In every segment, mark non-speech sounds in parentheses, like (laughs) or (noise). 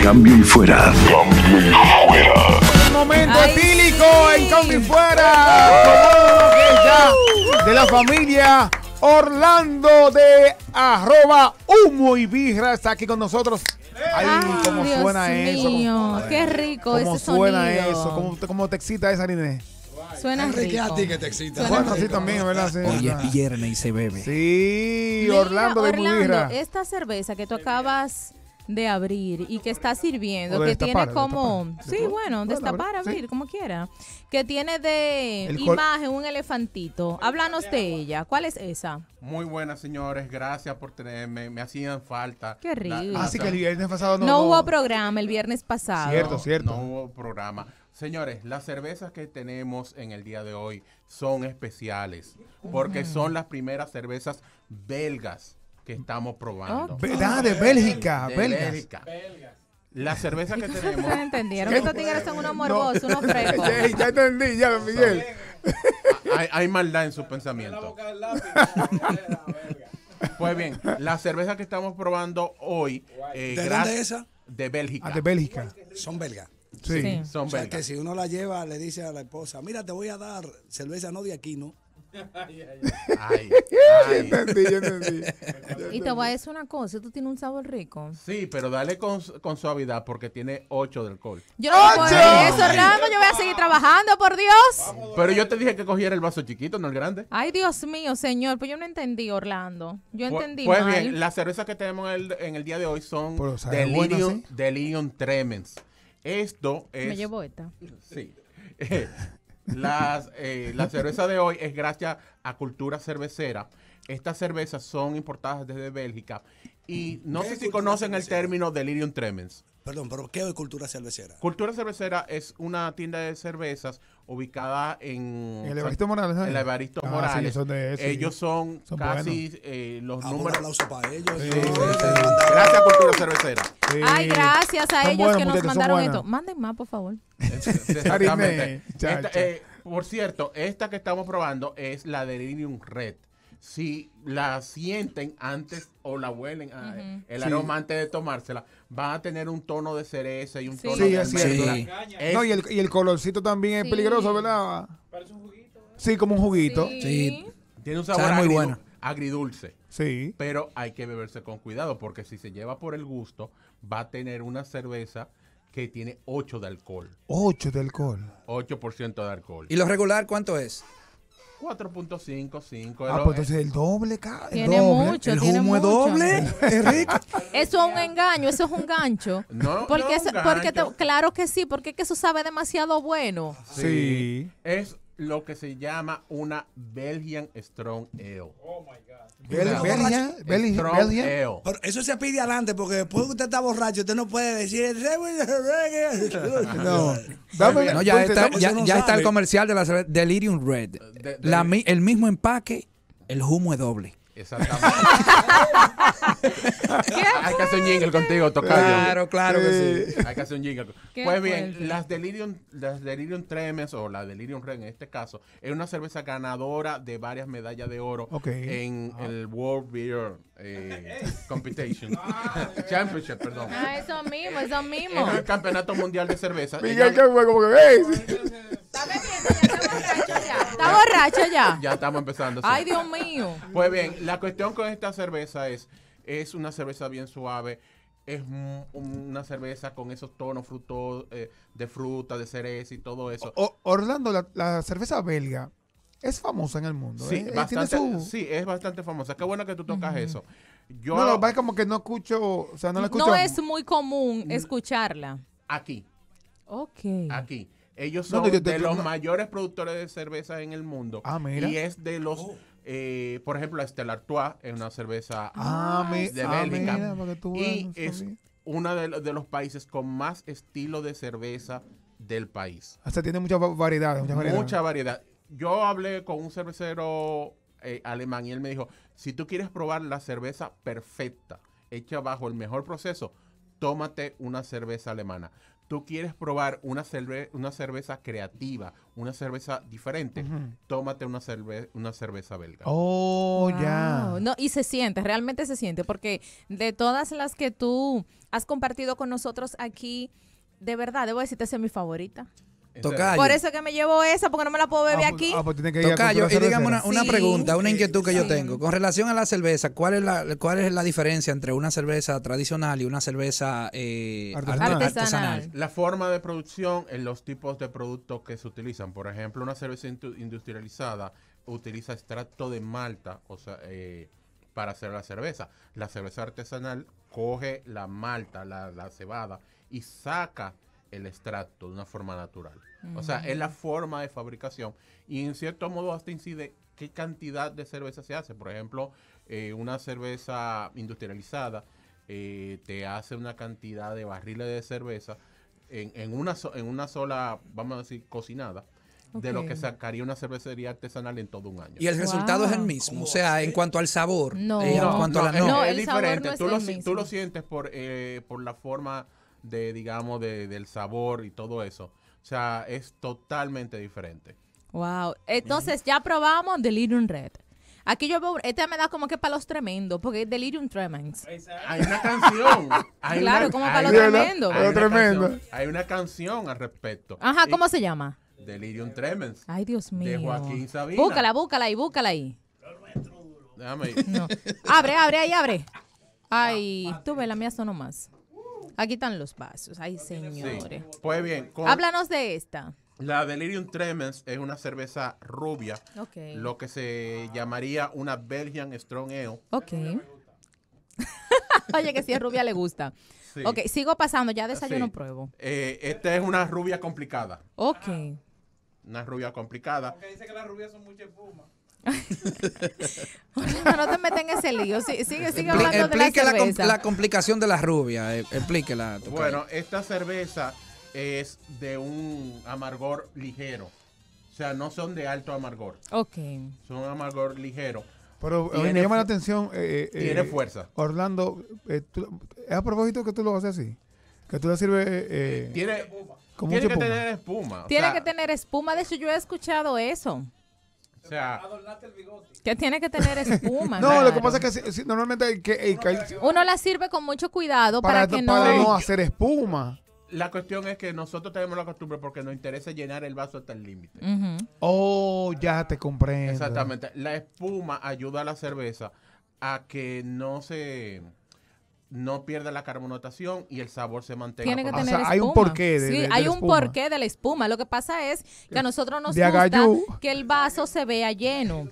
Cambio y fuera. Cambio y fuera. Un momento épico, etílico en Cambio y fuera. Uh, de la familia Orlando de arroba humo y birra está aquí con nosotros. Ay, cómo suena eso. qué rico cómo suena eso. ¿Cómo, te excita esa línea. Suena rico. a ti que te excita. Suena bueno, así también, ¿verdad? Sí. y se bebe. Sí, Orlando, de y Orlando, esta cerveza que tú acabas de abrir y que está sirviendo, que tiene como, sí, bueno, destapar, abrir, como quiera, que tiene de imagen un elefantito. Háblanos de ella, ¿cuál es esa? Muy buenas señores, gracias por tenerme, me hacían falta. Qué rico. Así ah, que el viernes pasado no, no hubo programa, el viernes pasado. Cierto, cierto. No hubo programa. Señores, las cervezas que tenemos en el día de hoy son especiales porque son las primeras cervezas belgas que estamos probando. Ah, De Bélgica, Bélgica. La cerveza que (laughs) tenemos. entendieron. (laughs) Estos tigres son unos morbosos, unos (laughs) frescos. ya, entendí, ya, Miguel. hay, maldad en su pensamiento. Pues bien, la cerveza que estamos probando hoy. Eh, ¿De dónde esa? De Bélgica. Ah, de Bélgica. Son belgas. Sí. son belgas. o sea, que si uno la lleva, le dice a la esposa: Mira, te voy a dar cerveza no de aquí, ¿no? (laughs) (laughs) Y te voy a decir una cosa, tú tienes un sabor rico. Sí, pero dale con, con suavidad porque tiene 8 de alcohol. Yo yo voy a seguir trabajando, por Dios. Pero yo te dije que cogiera el vaso chiquito, no el grande. Ay, Dios mío, señor, pues yo no entendí, Orlando. Yo pues, entendí Pues, pues bien, las cervezas que tenemos en el, en el día de hoy son de Delirium Tremens. Esto es... Me llevo esta. Sí. (laughs) Eh, eh, la cerveza de hoy es gracias a Cultura Cervecera. Estas cervezas son importadas desde Bélgica y no sé si conocen el término delirium tremens. Perdón, pero ¿qué es Cultura Cervecera? Cultura Cervecera es una tienda de cervezas ubicada en... El Evaristo Morales. En El Evaristo ah, Morales. Ellos son, casi eh, los ah, pues números... Un aplauso para ellos. Gracias, Cultura Cervecera. Ay, gracias a ellos que nos mandaron esto. Manden más, por favor. (laughs) Exactamente. Eh, por cierto, esta que estamos probando es la de Lilium Red si la sienten antes o la huelen, ah, el aroma antes de tomársela, va a tener un tono de cereza y un tono de no, y, el, y el colorcito también es peligroso, ¿verdad? Parece un juguito. Sí, como un juguito. Sí. Tiene un sabor muy bueno agridulce. Sí. Pero hay que beberse con cuidado porque si se lleva por el gusto, va a tener una cerveza que tiene 8 de alcohol. 8 de alcohol. 8% de alcohol. ¿Y lo regular cuánto es? 4.55. Ah, pues entonces el doble, cara. Tiene mucho, el tiene humo es doble, (laughs) Enrique. Eso es un engaño, eso es un gancho. No, no es, Porque claro que sí, porque es que eso sabe demasiado bueno. Sí. sí. Es lo que se llama una Belgian Strong Ale. Oh my God. Belgian, Strong eso se pide adelante porque después que usted está borracho, usted no puede decir. no. ya está, el comercial de la Delirium Red. el mismo empaque, el humo es doble. Exactamente. (laughs) Hay que hacer un jingle contigo, tocar. Claro, claro que sí. Hay que hacer un jingle. Pues bien, las Delirium, las Delirium Tremens o la Delirium Red en este caso, es una cerveza ganadora de varias medallas de oro en ah. el World Beer eh, Competition. (laughs) Championship, perdón. Ah, eso mismo, eso mismo. el Campeonato Mundial de Cerveza. Miguel, qué juego que veis? Está bebiendo, Está borracha ya. (laughs) Ya estamos empezando. Ay, Dios mío. Pues bien, la cuestión con esta cerveza es, es una cerveza bien suave. Es una cerveza con esos tonos frutos eh, de fruta, de cereza y todo eso. Orlando, la, cerveza belga es famosa en el mundo. Sí, ¿eh? bastante, sí, es bastante famosa. Qué bueno que tú tocas eso. Yo, no, como que no escucho, o sea, no la escucho. No es muy común mm. escucharla. Aquí. Ok. Aquí. Ellos son de los mayores productores de cerveza en el mundo. Ah, y es de los... Oh. Eh, por ejemplo, Estelartois, Artois es una cerveza ah, ah, de Bélgica. y es uno de, los países con más estilo de cerveza del país. Hasta tiene mucha variedad. Mucha variedad. Yo hablé con un cervecero eh, alemán y él me dijo, si tú quieres probar la cerveza perfecta, hecha bajo el mejor proceso, tómate una cerveza alemana tú quieres probar una, una cerveza creativa, una cerveza diferente, tómate una, cerve una cerveza belga. Oh, ya. No, y se siente, realmente se siente, porque de todas las que tú has compartido con nosotros aquí, de verdad, debo decirte, es mi favorita. Por eso que me llevo esa, porque no me la puedo beber ah, aquí. Ah, pues Tocayo, y dígame una, pregunta, una inquietud que yo tengo. Con relación a la cerveza, ¿cuál es la, cuál es la diferencia entre una cerveza tradicional y una cerveza eh, artesanal. La forma de producción en los tipos de productos que se utilizan. Por ejemplo, una cerveza industrializada utiliza extracto de malta, o sea, eh, para hacer la cerveza. La cerveza artesanal coge la malta, la, la cebada, y saca el extracto de una forma natural. O sea, es la forma de fabricación y en cierto modo hasta incide qué cantidad de cerveza se hace. Por ejemplo, eh, una cerveza industrializada eh, te hace una cantidad de barriles de cerveza en, una, en una sola, vamos a decir, cocinada. de lo que sacaría una cervecería artesanal en todo un año. Y el resultado es el mismo, o sea, en cuanto al sabor, no, eh, en es, es diferente, tú, lo, sientes por, por la forma de, digamos, de, del sabor y todo eso. O sea, es totalmente diferente. Wow. Entonces, ya probamos Delirium Red. Aquí yo este me da como que para los tremendos, porque es Delirium Tremens. Hay una canción. Hay claro, como para los tremendo. hay una canción al respecto. Ajá, ¿cómo se llama? Delirium Tremens. Ay, Dios mío. Búscala, búscala ahí, búscala ahí. Déjame Abre, abre ahí, abre. Ay, tú ves, la mía sonó más. Aquí están los vasos. Ay, señores. Pues bien. Háblanos de esta. La Delirium Tremens es una cerveza rubia, Ok. lo que se llamaría una Belgian Strong Ale. Ok. (laughs) Oye, que si es rubia le gusta. Ok, sigo pasando, ya desayuno pruebo. Eh, esta es una rubia complicada. Ok. Una rubia complicada. Porque dice que las rubias son muchas espuma no, te metas en ese lío. sigue, hablando de la, la complicación de la rubia. Eh, explíquela. Bueno, esta cerveza es de un amargor ligero. O sea, no son de alto amargor. Ok. Son amargor ligero. Pero me llama la atención. Eh, eh, tiene fuerza. Orlando, es a propósito que tú lo haces así. Que tú le sirves. tiene, que tener espuma. Tiene que tener espuma. De hecho, yo he escuchado eso. O sea, el que tiene que tener espuma. (laughs) no, lo que pasa es que normalmente hay que, uno la sirve con mucho cuidado para, que no... Para no hacer espuma. La cuestión es que nosotros tenemos la costumbre porque nos interesa llenar el vaso hasta el límite. Oh, ya te comprendo. Exactamente. La espuma ayuda a la cerveza a que no se no pierde la carbonatación y el sabor se mantenga. Tiene que tener hay un porqué de, hay un porqué de la espuma. Lo que pasa es que a nosotros nos gusta que el vaso se vea lleno.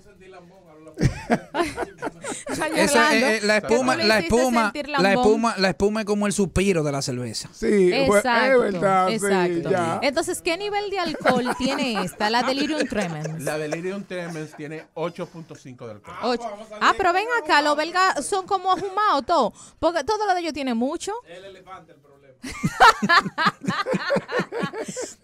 (laughs) Esa, eh, eh, la espuma, la espuma, la espuma, la espuma es como el suspiro de la cerveza. Sí, pues, es verdad, Entonces, ¿qué nivel de alcohol (laughs) tiene esta? La Delirium Tremens. La Delirium Tremens tiene 8.5 de alcohol. Ah, ah pero ven acá, los belgas son como ahumados todo porque todo lo de ellos tiene mucho. El elefante,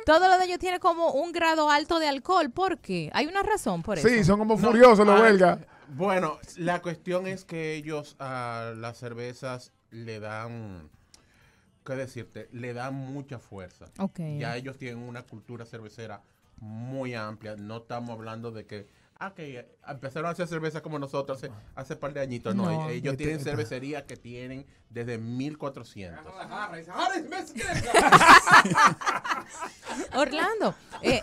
todo lo de ellos tiene como un grado alto de alcohol. ¿Por qué? Hay una razón por eso. Sí, son como furiosos los huelga. Ah, bueno, la cuestión es que ellos a las cervezas le dan, ¿qué decirte? Le dan mucha fuerza. Okay. Ya ellos tienen una cultura cervecera muy amplia. No estamos hablando de que Ah, que eh, empezaron a hacer cerveza como nosotros hace, un par de añitos. Eh, ellos este, tienen este. cervecería que tienen desde 1400. ¡Ah, (laughs) Orlando, arreglame eh,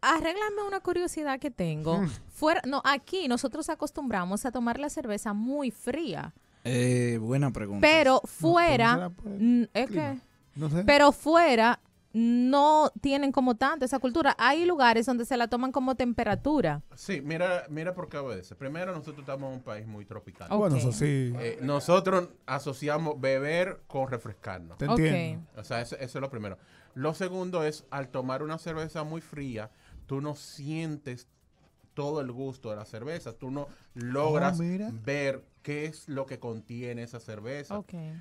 arréglame una curiosidad que tengo. Mm. Fuera, aquí nosotros acostumbramos a tomar la cerveza muy fría. Eh, buena pregunta. Pero fuera, es mm, que, no sé. pero fuera no tienen como tanto esa cultura. Hay lugares donde se la toman como temperatura. Sí, mira, mira por obedece. Primero, nosotros estamos en un país muy tropical. Ah, Bueno, eso sí. Eh, nosotros asociamos beber con refrescarnos. Te O sea, eso, es lo primero. Lo segundo es, al tomar una cerveza muy fría, tú no sientes todo el gusto de la cerveza. Tú no logras ah, ver qué es lo que contiene esa cerveza. Okay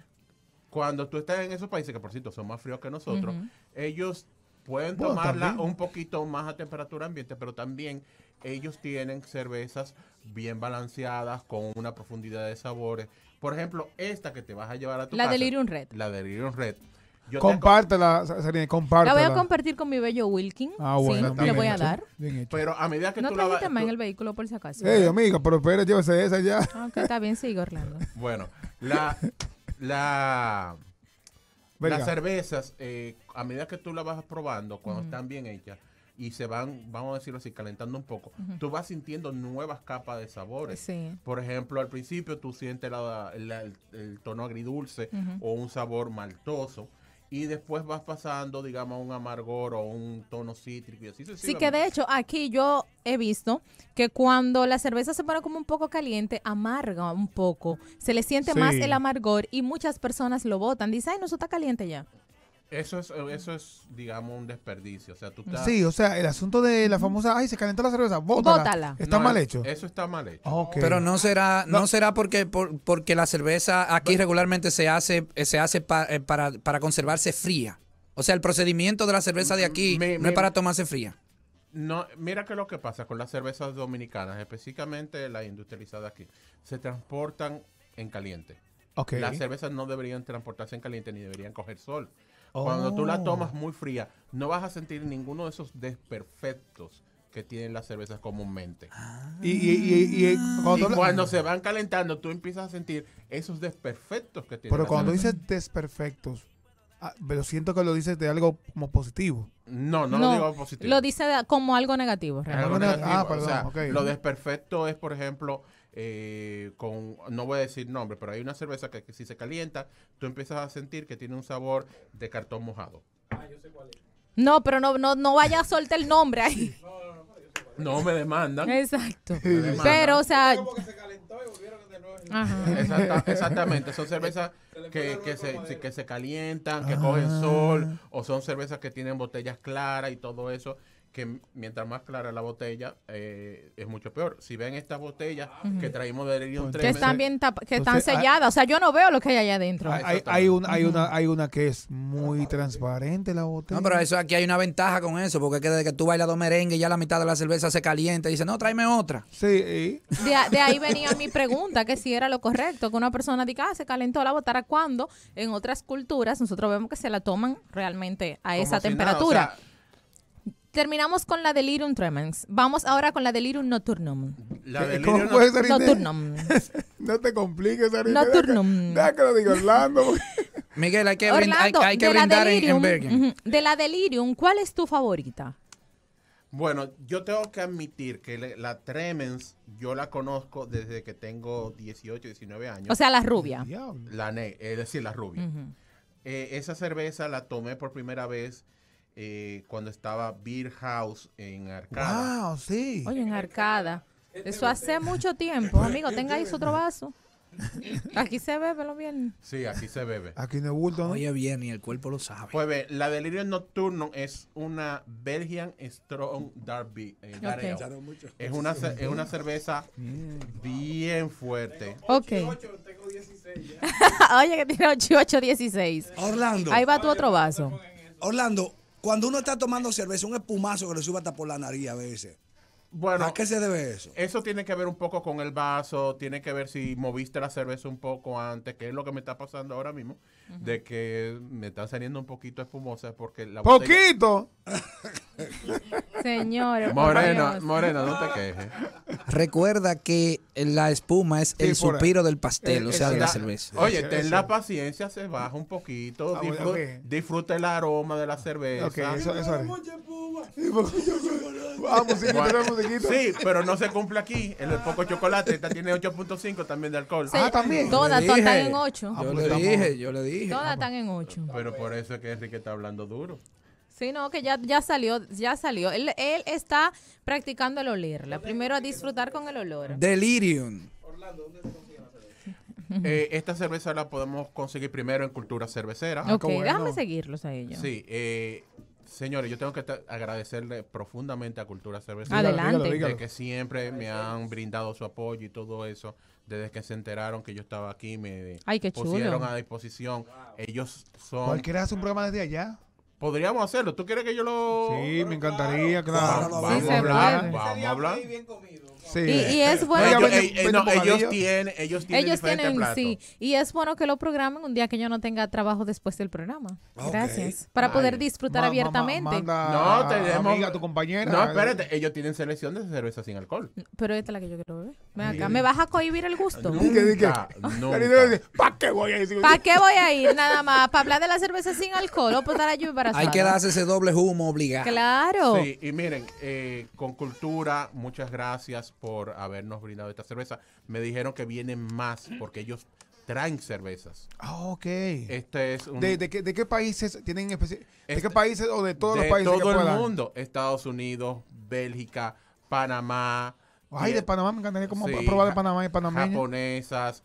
cuando tú estás en esos países, que por cierto son más fríos que nosotros, ellos pueden tomarla un poquito más a temperatura ambiente, pero también ellos tienen cervezas bien balanceadas, con una profundidad de sabores. Por ejemplo, esta que te vas a llevar a tu casa. La Delirium Red. La Delirium Red. Yo compártela, Sarine, compártela. La voy a compartir con mi bello Wilkin. Ah, bueno. Sí, le voy a dar. Pero a medida que no tú la vas... más en el vehículo por si acaso. Ey, amigo, pero espera, llévese esa ya. Aunque está bien, sigue Orlando. bueno, la, la, las cervezas, eh, a medida que tú las vas probando, cuando están bien hechas, y se van, vamos a decirlo así, calentando un poco, tú vas sintiendo nuevas capas de sabores. Por ejemplo, al principio tú sientes el, tono agridulce o un sabor maltoso y después vas pasando, digamos, un amargor o un tono cítrico y así Sí, que de hecho aquí yo he visto que cuando la cerveza se pone como un poco caliente, amarga un poco, se le siente más el amargor y muchas personas lo botan. Dicen, ay, no, eso está caliente ya. Eso es, eh, eso es, digamos, un desperdicio. O sea, Sí, o sea, el asunto de la famosa, ay, se calentó la cerveza, bótala. Está mal hecho. Eso está mal hecho. Ah, Pero no será, no, será porque, porque la cerveza aquí regularmente se hace, eh, se hace eh, para, conservarse fría. O sea, el procedimiento de la cerveza de aquí no es para tomarse fría. No, mira que lo que pasa con las cervezas dominicanas, específicamente las industrializadas aquí, se transportan en caliente. Las cervezas no deberían transportarse en caliente ni deberían coger sol. Cuando tú la oh. tomas muy fría, no vas a sentir ninguno de esos desperfectos que tienen las cervezas comúnmente. Ah. y, eh, cuando, se van calentando, tú empiezas a sentir esos desperfectos que tienen. Pero cuando dices desperfectos, ah, pero siento que lo dices de algo como positivo. No, no, lo digo positivo. Lo dice como algo negativo. Realmente. Ah, perdón, Lo desperfecto es, por ejemplo, eh, con, no voy a decir nombre, pero hay una cerveza que, si se calienta, tú empiezas a sentir que tiene un sabor de cartón mojado. Ah, no, pero no, no, no vaya a soltar el nombre ahí. No, me demandan. Exacto. Pero, o sea. exactamente. Son cervezas que, que, se, que se calientan, que cogen ah. sol, o son cervezas que tienen botellas claras y todo eso que mientras más clara la botella eh, es mucho peor. Si ven estas botellas ah, que traímos de que están bien que están ah, selladas, o sea, yo no veo lo que hay allá adentro. Ah, hay, hay, hay una hay una que es muy transparente la botella. No, pero eso aquí hay una ventaja con eso, porque es que desde que tú bailas dos merengue ya la mitad de la cerveza se calienta y dice, "No, tráeme otra." Sí. De, ahí venía mi pregunta, que si era lo correcto que una persona diga, ah, "Se calentó la botara cuando en otras culturas nosotros vemos que se la toman realmente a esa temperatura." terminamos con la delirium tremens. Vamos ahora con la delirium nocturnum. La eh, delirium nocturnum. (laughs) no te compliques, Nocturnum. Deja que lo diga Orlando. (laughs) Miguel, hay que, de brindar en, Bergen. De la delirium, ¿cuál es tu favorita? Bueno, yo tengo que admitir que la Tremens yo la conozco desde que tengo 18, 19 años. O sea, la rubia. La ne es decir, la rubia. Eh, esa cerveza la tomé por primera vez eh, cuando estaba Beer House en Arcada. ¡Wow! Sí. Oye, en Arcada. Este eso hace mucho tiempo. (laughs) Amigo, tengáis otro vaso. Aquí se bebe lo bien. Sí, aquí se bebe. Aquí no bulto. ¿no? Oye, bien, y el cuerpo lo sabe. Pues ve, la delirio nocturno es una Belgian Strong Darby. Eh, es, una, es una cerveza bien fuerte. Tengo 8, ok. tengo 16 Oye, que tiene 16. Orlando. Ahí va tu otro vaso. Orlando, cuando uno está tomando cerveza, un espumazo que le sube hasta por la nariz a veces. Bueno, ¿a qué se debe eso? Eso tiene que ver un poco con el vaso, tiene que ver si moviste la cerveza un poco antes, que es lo que me está pasando ahora mismo, de que me está saliendo un poquito espumosa porque la ¡Poquito! (laughs) (laughs) Señor. Señores. Moreno, no te quejes. Recuerda que la espuma es el suspiro del pastel, eh, o sea, de la, cerveza. Oye, ten la paciencia, se baja un poquito, ah, disfruta, el aroma de la cerveza. eso, es. Vamos, sí, pero no se cumple aquí. El poco chocolate, esta tiene 8.5 también de alcohol. ah, también. Todas, todas están en 8. Yo ah, pues le dije, yo le dije. Todas ah, pues. están en 8. Pero por eso es que Enrique está hablando duro. Sí, no, que ya, ya salió, ya salió. Él, él está practicando el olerla. Primero a disfrutar con el olor. Delirium. Eh, esta cerveza la podemos conseguir primero en Cultura Cervecera. Ok, ah, déjame seguirlos a ellos. Sí, eh, Señores, yo tengo que agradecerle profundamente a Cultura Cervecera. Adelante. De que siempre me han brindado su apoyo y todo eso. Desde que se enteraron que yo estaba aquí, me pusieron a disposición. Ellos son... Cualquiera hace un programa desde allá. Podríamos hacerlo. ¿Tú quieres que yo lo.? Sí, me encantaría, claro. Vamos, a hablar. Vamos a hablar. Sí. Y, es bueno. Eh, eh, ellos, que, ellos tienen, ellos tienen, ellos tienen sí. Y es bueno que lo programen un día que yo no tenga trabajo después del programa. Gracias. Para poder disfrutar abiertamente. no te no, tenemos. Amiga, tu compañera. No, espérate. Ellos tienen selección de cerveza sin alcohol. Pero esta es la que yo quiero beber. Ven acá. ¿Me vas a cohibir el gusto? Nunca, nunca. ¿Para qué voy a ir? ¿Para qué voy a ir? Nada más. Para hablar de la cerveza sin alcohol o pues, para para. Hay que darse ese doble humo obligado. Claro. Sí, y miren, eh, con cultura, muchas gracias por habernos brindado esta cerveza. Me dijeron que vienen más porque ellos traen cervezas. Ah, ok. Este es ¿De, qué, países tienen especial? ¿De qué este, países o de todos los países? De todo el mundo. Estados Unidos, Bélgica, Panamá. Ay, de Panamá, me encantaría como probar de Panamá y Panamá. Japonesas.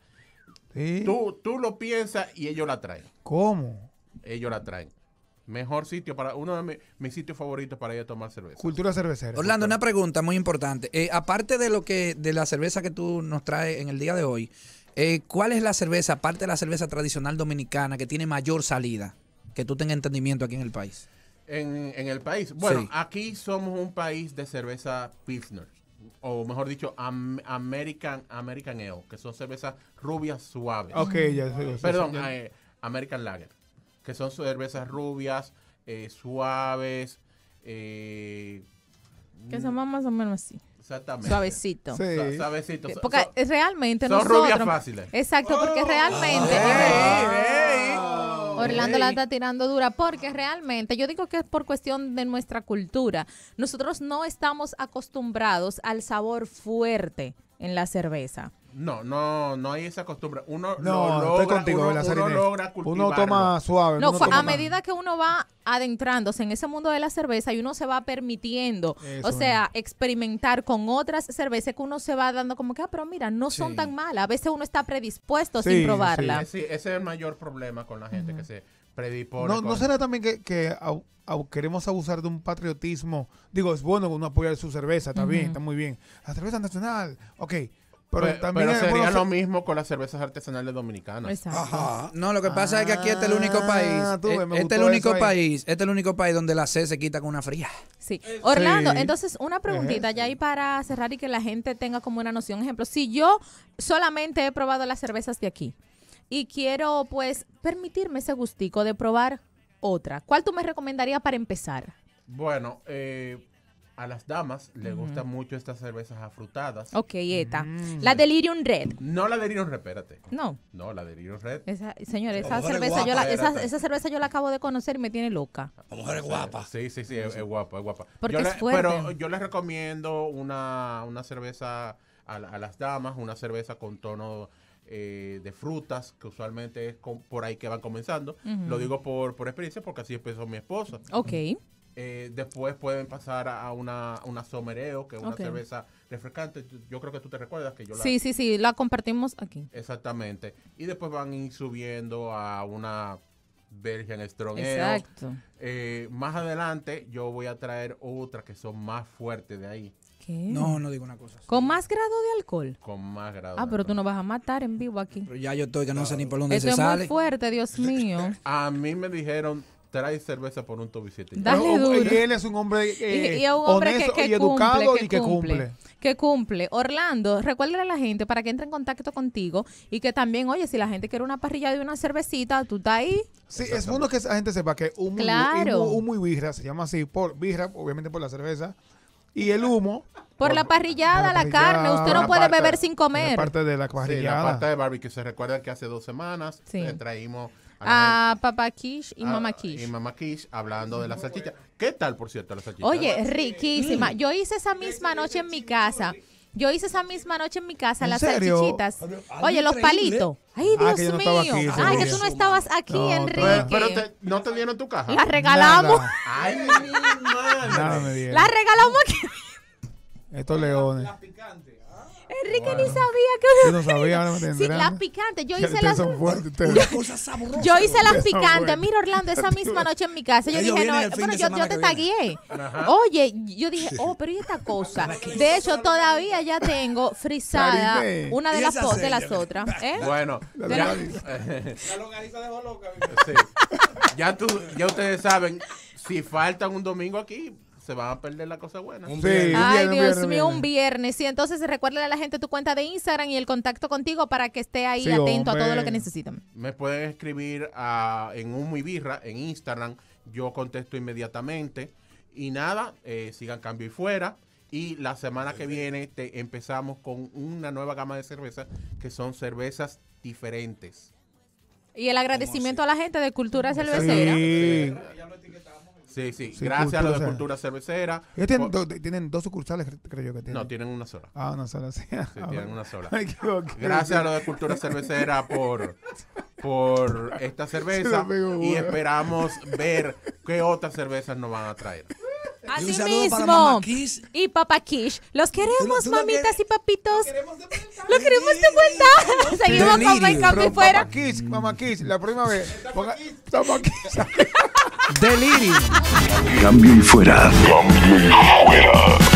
Sí. Tú, tú lo piensas y ellos la traen. ¿Cómo? Ellos la traen. Mejor sitio para uno de mis sitios favoritos para ir a tomar cerveza. Cultura cervecera. Orlando, una pregunta muy importante. Eh, aparte de lo que de la cerveza que tú nos traes en el día de hoy, eh, ¿cuál es la cerveza, aparte de la cerveza tradicional dominicana, que tiene mayor salida? Que tú tengas entendimiento aquí en el país. En, en el país. Bueno, aquí somos un país de cerveza Pilsner. O mejor dicho, American, American que son cervezas rubias suaves. Ok, ya, sé. Perdón, eh, American Lager que son cervezas rubias, eh, suaves. Eh, que son más o menos así. Exactamente. Suavecito. Sí. Suavecito. Porque realmente son rubias fáciles. Exacto, porque oh. realmente... Orlando la está tirando dura porque realmente yo digo que es por cuestión de nuestra cultura. Nosotros no estamos acostumbrados al sabor fuerte en la cerveza. No, no, no hay esa costumbre. Uno no, logra, contigo, uno, toma suave. No, a medida que uno va adentrándose en ese mundo de la cerveza y uno se va permitiendo, o sea, experimentar con otras cervezas que uno se va dando como que, ah, pero mira, no son tan malas. A veces uno está predispuesto sin probarla. Sí. ese es el mayor problema con la gente que se predispone. No, ¿No será también que, queremos abusar de un patriotismo? Digo, es bueno uno apoyar su cerveza, está bien, está muy bien. La cerveza nacional, ok pero, también sería lo mismo con las cervezas artesanales dominicanas. No, lo que pasa es que aquí este es el ah, único país. Eh, este es el único país. Este es el único país donde la C se quita con una fría. Sí. Orlando, entonces una preguntita ya ahí para cerrar y que la gente tenga como una noción. Ejemplo, si yo solamente he probado las cervezas de aquí y quiero pues permitirme ese gustico de probar otra, ¿cuál tú me recomendarías para empezar? Bueno, eh a las damas les gusta gustan mucho estas cervezas afrutadas. Ok, Eta. Mm. La Delirium Red. No la Delirium Red, espérate. No. No, la Delirium Red. Esa, señor, esa cerveza, yo la, esa, cerveza yo la acabo de conocer y me tiene loca. La mujer es guapa. Sí, sí, sí, es, guapa, es guapa. Porque es Pero yo les recomiendo una, cerveza a, las damas, una cerveza con tono eh, de frutas, que usualmente es por ahí que van comenzando. Lo digo por, por experiencia porque así empezó mi esposa. Ok. Eh, después pueden pasar a una, una somereo, que es una cerveza refrescante. Yo creo que tú te recuerdas que yo la... Sí, sí, sí, la compartimos aquí. Exactamente. Y después van a ir subiendo a una Virgin Strong Exacto. Eh, más adelante yo voy a traer otras que son más fuertes de ahí. ¿Qué? No, no digo una cosa. ¿Con más grado de alcohol? Con más grado. Ah, pero tú no vas a matar en vivo aquí. Pero ya yo estoy que no, sé ni por dónde Esto es muy fuerte, Dios (laughs) mío. a mí me dijeron trae cerveza por un tobicito. Dale Y él es un hombre, educado eh, y que cumple. Que cumple. Orlando, recuérdale a la gente para que entre en contacto contigo y que también, oye, si la gente quiere una parrilla de una cervecita, tú estás ahí. Sí, es uno que la gente sepa que humo, claro. humo, y birra se llama así, por birra, obviamente por la cerveza, y el humo. Por, la parrillada, la, carne, usted no puede beber sin comer. parte de la parrillada. Sí, la de barbecue. Se recuerda que hace dos semanas sí. Eh, traímos a, papá Kish y mamá Kish. Y mamá Kish hablando de las salchichas ¿Qué tal, por cierto, las salchichitas? Oye, riquísima. Yo hice esa misma noche en mi casa. Yo hice esa misma noche en mi casa las salchichitas. Oye, los palitos. Ay, ah, Dios mío. Ay, que tú no estabas aquí, Enrique. Pero, no te dieron tu caja. La regalamos. Ay, la regalamos aquí. Estos leones. Las picantes Enrique ni sabía que no sabía, no me sí, las picantes. Yo hice las cosas Yo hice las picantes. Mira, Orlando, esa (laughs) misma noche en mi casa, yo dije, no, bueno, yo, yo te tagué. Oye, yo dije, oh, pero ¿y esta cosa? De hecho, todavía ya tengo frisada una de las de las otras. ¿Eh? (laughs) Bueno, loca. (laughs) ya, tú, ya ustedes saben, si faltan un domingo aquí, se van a perder la cosa buena. Un viernes, Ay, Dios mío, un viernes. Y entonces recuerda a la gente tu cuenta de Instagram y el contacto contigo para que esté ahí atento a todo lo que necesitan. Me pueden escribir ah, en un muy birra, en Instagram. Yo contesto inmediatamente. Y nada, eh, sigan cambio y fuera. Y la semana que viene empezamos con una nueva gama de cervezas que son cervezas diferentes. Y el agradecimiento a la gente de Cultura Cervecera. Sí. Sí, sí, gracias a lo de Cultura Cervecera. tienen, dos sucursales, creo yo que tienen. No, tienen una sola. Ah, una sola, sí. (laughs) Ah, tienen una sola. (laughs) gracias a lo de Cultura Cervecera por, por esta (laughs) cerveza y esperamos ver qué otras cervezas nos van a traer. Así mismo. y Papá Kish. Los queremos, mamitas y papitos. Los queremos de vuelta. Seguimos con Mike fuera. Papá Kish, Mamá Kish, la próxima vez. Papa Kish. Delirio Cambio y fuera. Cambio y fuera.